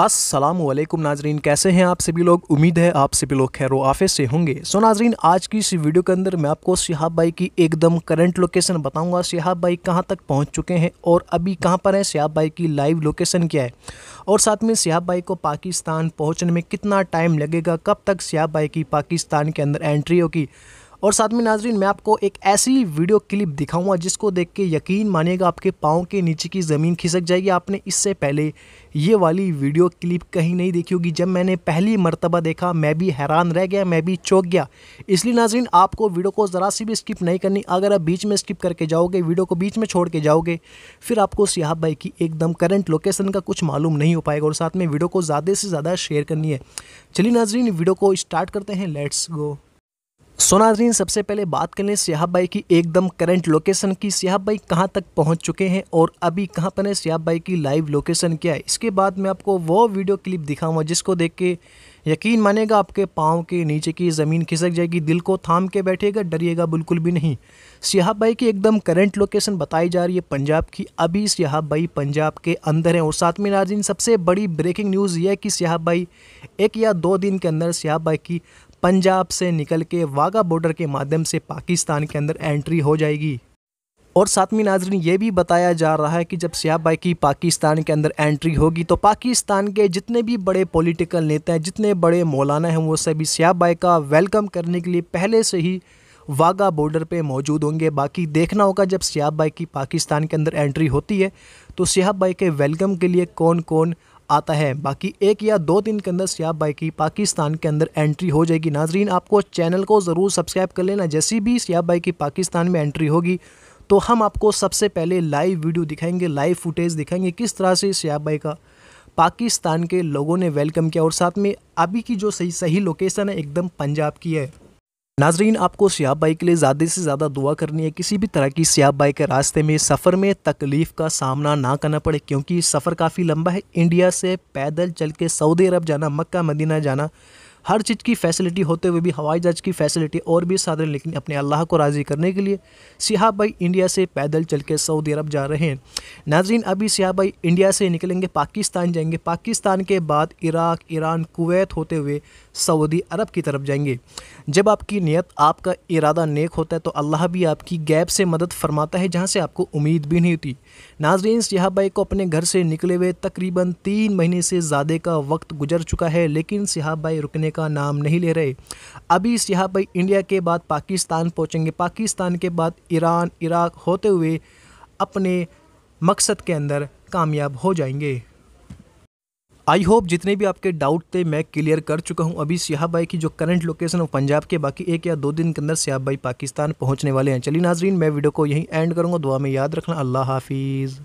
असलम नाजरीन कैसे हैं आप सभी लोग उम्मीद है आप सभी लोग खैर आफ़े से होंगे सो नाजरीन आज की इस वीडियो के अंदर मैं आपको सिहाब भाई की एकदम करंट लोकेशन बताऊंगा सिहाब भाई कहां तक पहुंच चुके हैं और अभी कहां पर है सिहाब भाई की लाइव लोकेशन क्या है और साथ में सिहाब भाई को पाकिस्तान पहुँचने में कितना टाइम लगेगा कब तक सिहाब भाई की पाकिस्तान के अंदर एंट्री होगी और साथ में नाजरीन मैं आपको एक ऐसी वीडियो क्लिप दिखाऊंगा जिसको देख के यकीन मानिएगा आपके पाँव के नीचे की ज़मीन खिसक जाएगी आपने इससे पहले ये वाली वीडियो क्लिप कहीं नहीं देखी होगी जब मैंने पहली मरतबा देखा मैं भी हैरान रह गया मैं भी चौंक गया इसलिए नाजरीन आपको वीडियो को ज़रा सी भी स्किप नहीं करनी अगर आप बीच में स्किप करके जाओगे वीडियो को बीच में छोड़ के जाओगे फिर आपको सिहाब भाई की एकदम करंट लोकेशन का कुछ मालूम नहीं हो पाएगा और साथ में वीडियो को ज़्यादा से ज़्यादा शेयर करनी है चलिए नाजरीन वीडियो को स्टार्ट करते हैं लेट्स गो सो सबसे पहले बात कर लें सिहाब भाई की एकदम करंट लोकेशन की सिहाब भाई कहाँ तक पहुँच चुके हैं और अभी कहाँ पर है सिहाब भाई की लाइव लोकेशन क्या है इसके बाद मैं आपको वो वीडियो क्लिप दिखाऊंगा जिसको देख के यकीन मानेगा आपके पाँव के नीचे की ज़मीन खिसक जाएगी दिल को थाम के बैठेगा डरिएगा बिल्कुल भी नहीं सिहाब भाई की एकदम करंट लोकेशन बताई जा रही है पंजाब की अभी सिहाब भाई पंजाब के अंदर हैं और साथ में नाजिन सबसे बड़ी ब्रेकिंग न्यूज़ यह है कि सिहाब भाई एक या दो दिन के अंदर सिहाब भाई की पंजाब से निकल के वाघा बॉर्डर के माध्यम से पाकिस्तान के अंदर एंट्री हो जाएगी और साथ में नाजरीन ये भी बताया जा रहा है कि जब सियाब भाई की पाकिस्तान के अंदर एंट्री होगी तो पाकिस्तान के जितने भी बड़े पॉलिटिकल नेता हैं जितने बड़े मौलाना हैं वो सभी सियाब भाई का वेलकम करने के लिए पहले से ही वाघा बॉर्डर पे मौजूद होंगे बाकी देखना होगा जब सियाब भाई की पाकिस्तान के अंदर एंट्री होती है तो सियाब भाई के वेलकम के लिए कौन कौन आता है बाकी एक या दो दिन के अंदर सियाब भाई की पाकिस्तान के अंदर एंट्री हो जाएगी नाजरीन आपको चैनल को ज़रूर सब्सक्राइब कर लेना जैसी भी सियाब भाई की पाकिस्तान में एंट्री होगी तो हम आपको सबसे पहले लाइव वीडियो दिखाएंगे लाइव फुटेज दिखाएंगे किस तरह से सियाब भाई का पाकिस्तान के लोगों ने वेलकम किया और साथ में अभी की जो सही सही लोकेशन है एकदम पंजाब की है नाजरीन आपको सियाब बाई के लिए ज़्यादा से ज़्यादा दुआ करनी है किसी भी तरह की सियाब बाई के रास्ते में सफ़र में तकलीफ़ का सामना ना करना पड़े क्योंकि सफ़र काफ़ी लंबा है इंडिया से पैदल चल के सऊदी अरब जाना मक्का मदीना जाना हर चीज़ की फैसिलिटी होते हुए भी हवाई जहाज़ की फैसिलिटी और भी साधन लेकिन अपने अल्लाह को राज़ी करने के लिए सिहा भाई इंडिया से पैदल चल के सऊदी अरब जा रहे हैं नाजरीन अभी सिहा भाई इंडिया से निकलेंगे पाकिस्तान जाएंगे पाकिस्तान के बाद इराक ईरान कुवैत होते हुए सऊदी अरब की तरफ जाएंगे जब आपकी नीयत आपका इरादा नेक होता है तो अल्लाह भी आपकी गैप से मदद फरमाता है जहाँ से आपको उम्मीद भी नहीं होती नाजरीन भाई को अपने घर से निकले हुए तकरीबन तीन महीने से ज़्यादा का वक्त गुजर चुका है लेकिन भाई रुकने का नाम नहीं ले रहे अभी भाई इंडिया के बाद पाकिस्तान पहुँचेंगे पाकिस्तान के बाद ईरान इराक होते हुए अपने मकसद के अंदर कामयाब हो जाएंगे आई होप जितने भी आपके डाउट थे मैं क्लियर कर चुका हूं अभी सिहा भाई की जो करंट लोकेशन है पंजाब के बाकी एक या दो दिन के अंदर सिहाब भाई पाकिस्तान पहुंचने वाले हैं चलिए नाजरीन मैं वीडियो को यहीं एंड करूंगा दुआ में याद रखना अल्लाह हाफिज़